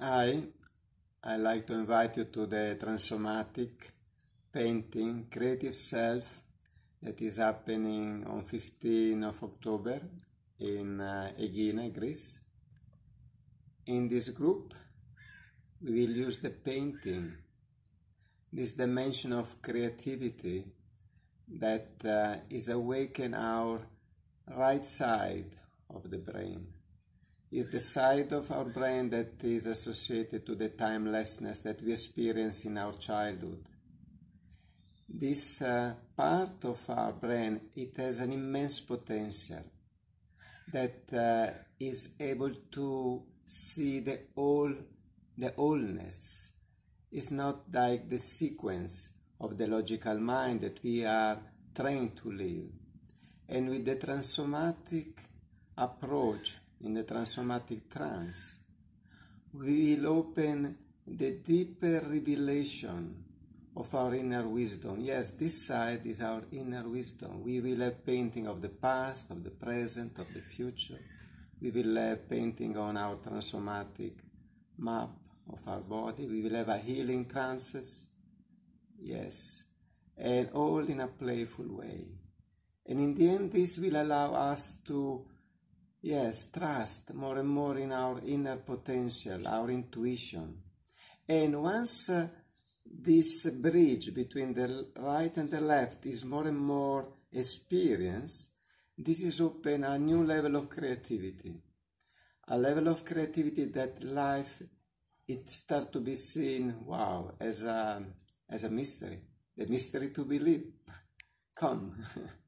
Hi, i like to invite you to the Transomatic Painting Creative Self that is happening on 15th of October in uh, Aegina, Greece. In this group, we will use the painting, this dimension of creativity that uh, is awaken our right side of the brain is the side of our brain that is associated to the timelessness that we experience in our childhood. This uh, part of our brain, it has an immense potential that uh, is able to see the all, the allness. It's not like the sequence of the logical mind that we are trained to live. And with the transformatic approach in the transformative trance, we will open the deeper revelation of our inner wisdom. Yes, this side is our inner wisdom. We will have painting of the past, of the present, of the future. We will have painting on our transformatic map of our body. We will have a healing trances. Yes. And all in a playful way. And in the end, this will allow us to Yes, trust more and more in our inner potential, our intuition. And once uh, this bridge between the right and the left is more and more experienced, this is open a new level of creativity, a level of creativity that life it start to be seen wow as a as a mystery, the mystery to believe. Come.